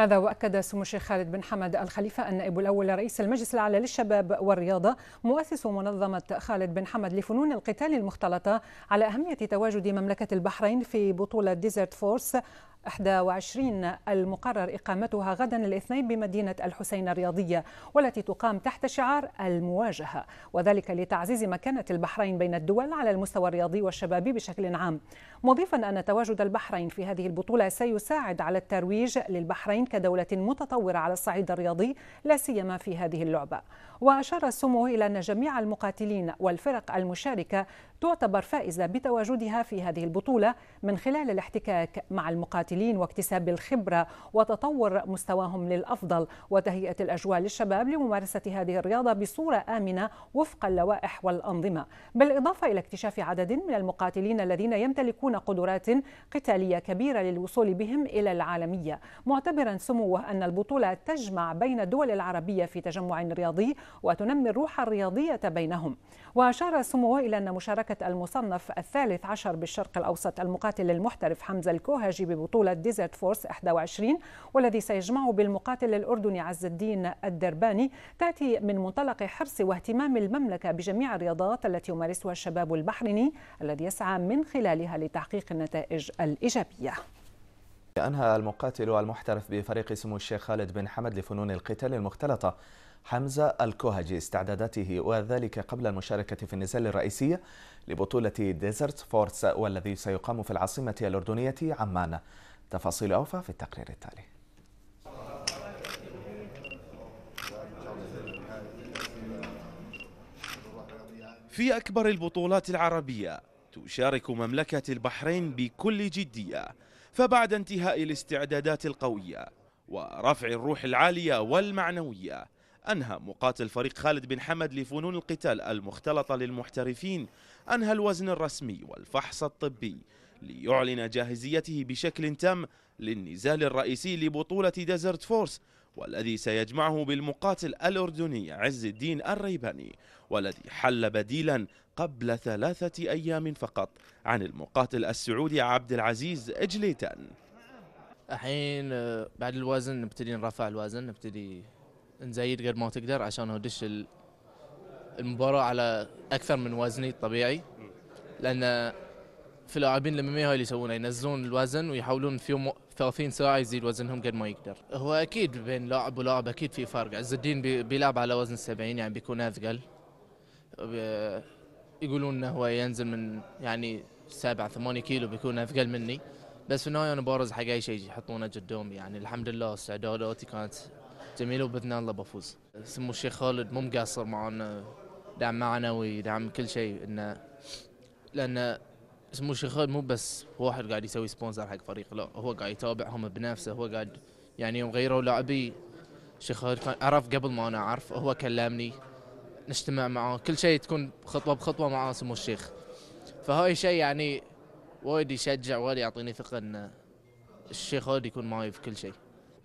هذا وأكد سمو الشيخ خالد بن حمد الخليفة النائب الأول رئيس المجلس الأعلى للشباب والرياضة مؤسس منظمة خالد بن حمد لفنون القتال المختلطة على أهمية تواجد مملكة البحرين في بطولة ديزرت فورس 21 المقرر إقامتها غدا الاثنين بمدينة الحسين الرياضية والتي تقام تحت شعار المواجهة وذلك لتعزيز مكانة البحرين بين الدول على المستوى الرياضي والشبابي بشكل عام مضيفا أن تواجد البحرين في هذه البطولة سيساعد على الترويج للبحرين كدولة متطورة على الصعيد الرياضي لا سيما في هذه اللعبة وأشار السمو إلى أن جميع المقاتلين والفرق المشاركة تعتبر فائزة بتواجدها في هذه البطولة من خلال الاحتكاك مع المقاتلين المقاتلين واكتساب الخبرة وتطور مستواهم للأفضل وتهيئة الأجواء للشباب لممارسة هذه الرياضة بصورة آمنة وفق اللوائح والأنظمة بالإضافة إلى اكتشاف عدد من المقاتلين الذين يمتلكون قدرات قتالية كبيرة للوصول بهم إلى العالمية معتبرا سموه أن البطولة تجمع بين الدول العربية في تجمع رياضي وتنمي الروح الرياضية بينهم وأشار سموه إلى أن مشاركة المصنف الثالث عشر بالشرق الأوسط المقاتل المحترف حمزة الكوهجي ببطولة بطولة ديزرت فورس 21 والذي سيجمعه بالمقاتل الأردني عز الدين الدرباني تأتي من منطلق حرص واهتمام المملكة بجميع الرياضات التي يمارسها الشباب البحريني الذي يسعى من خلالها لتحقيق النتائج الإيجابية أنهى المقاتل المحترف بفريق سمو الشيخ خالد بن حمد لفنون القتال المختلطة حمزة الكوهجي استعداداته وذلك قبل المشاركة في النزال الرئيسي لبطولة ديزرت فورس والذي سيقام في العاصمة الأردنية عمان تفاصيل أوفى في التقرير التالي في أكبر البطولات العربية تشارك مملكة البحرين بكل جدية فبعد انتهاء الاستعدادات القوية ورفع الروح العالية والمعنوية أنهى مقاتل فريق خالد بن حمد لفنون القتال المختلطة للمحترفين أنهى الوزن الرسمي والفحص الطبي ليعلن جاهزيته بشكل تام للنزال الرئيسي لبطولة ديزرت فورس والذي سيجمعه بالمقاتل الأردني عز الدين الريباني والذي حل بديلا قبل ثلاثة أيام فقط عن المقاتل السعودي عبد العزيز إجليتان الحين آه، بعد الوزن نبتدي نرفع الوزن نبتدي نزيد قد ما تقدر عشان ادش المباراة على أكثر من وزني الطبيعي لأن في لاعبين الاماميه هاي اللي يسوونه ينزلون الوزن ويحاولون في يوم 30 ساعه يزيد وزنهم قد ما يقدر هو اكيد بين لاعب ولاعب اكيد في فرق عز الدين بيلعب على وزن 70 يعني بيكون اثقل يقولون انه هو ينزل من يعني 7 8 كيلو بيكون اثقل مني بس في النهايه انا بارز حق اي شيء يحطونه قدامي يعني الحمد لله استعداداتي كانت جميله وباذن الله بفوز سمو الشيخ خالد مو مقصر معنا دعم معنوي دعم كل شيء انه لانه سمو الشيخ خالد مو بس واحد قاعد يسوي سبونسر حق فريق لا هو قاعد يتابعهم بنفسه هو قاعد يعني يوم غيروا لاعبي الشيخ خالد كان عرف قبل ما انا اعرف هو كلمني نجتمع معاه كل شيء تكون خطوه بخطوه مع سمو الشيخ فهاي شيء يعني وايد يشجع وايد يعطيني ثقه ان الشيخ خالد يكون معي في كل شيء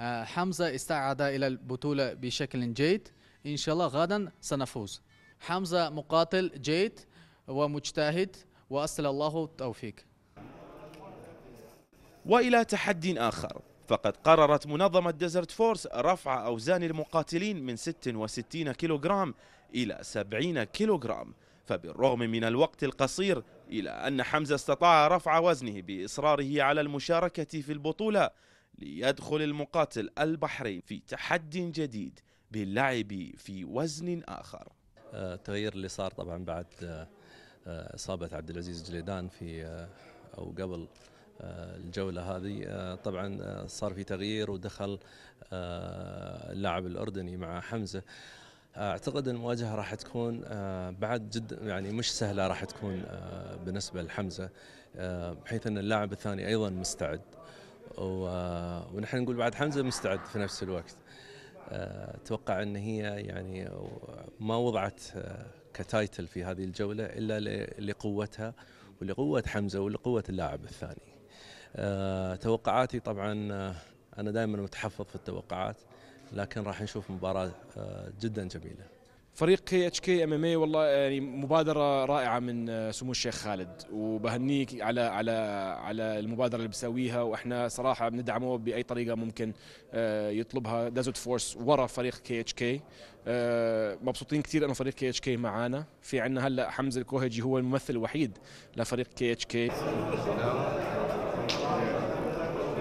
آه، حمزه استعاد الى البطوله بشكل جيد ان شاء الله غدا سنفوز حمزه مقاتل جيد ومجتهد وأسأل الله التوفيق وإلى تحد آخر فقد قررت منظمة ديزرت فورس رفع أوزان المقاتلين من 66 كيلوغرام إلى 70 كيلوغرام فبالرغم من الوقت القصير إلى أن حمزة استطاع رفع وزنه بإصراره على المشاركة في البطولة ليدخل المقاتل البحرين في تحدي جديد باللعب في وزن آخر التغيير آه، اللي صار طبعا بعد آه، آه، اصابه عبد العزيز جليدان في آه، او قبل آه، الجوله هذه طبعا صار في تغيير ودخل اللاعب الاردني مع حمزه اعتقد المواجهه راح تكون بعد جد يعني مش سهله راح تكون بالنسبه لحمزه بحيث ان اللاعب الثاني ايضا مستعد ونحن نقول بعد حمزه مستعد في نفس الوقت اتوقع ان هي يعني ما وضعت كتايتل في هذه الجولة إلا لقوتها ولقوة حمزة ولقوة اللاعب الثاني أه توقعاتي طبعا آه، أنا دائما متحفظ في التوقعات لكن راح نشوف مباراة آه، جدا جميلة فريق كي اتش كي ام ام اي والله يعني مبادره رائعه من سمو الشيخ خالد وبهنيك على على على المبادره اللي بسويها واحنا صراحه بندعمه باي طريقه ممكن آه، يطلبها دازوت فورس ورا فريق كي اتش كي مبسوطين كثير انه فريق كي اتش كي معانا في عندنا هلا حمزه الكوهجي هو الممثل الوحيد لفريق كي اتش كي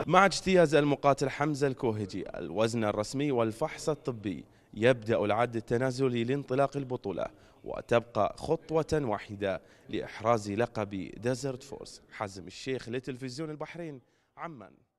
مع اجتياز المقاتل حمزه الكوهجي الوزن الرسمي والفحص الطبي يبدأ العد التنازلي لانطلاق البطولة وتبقى خطوة واحدة لإحراز لقب ديزرت فورس حزم الشيخ لتلفزيون البحرين عمان